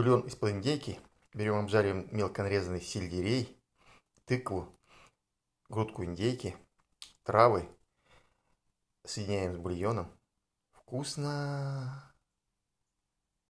бульон из полундейки. Берем, обжариваем мелко нарезанный сельдерей, тыкву, грудку индейки, травы. Соединяем с бульоном. Вкусно!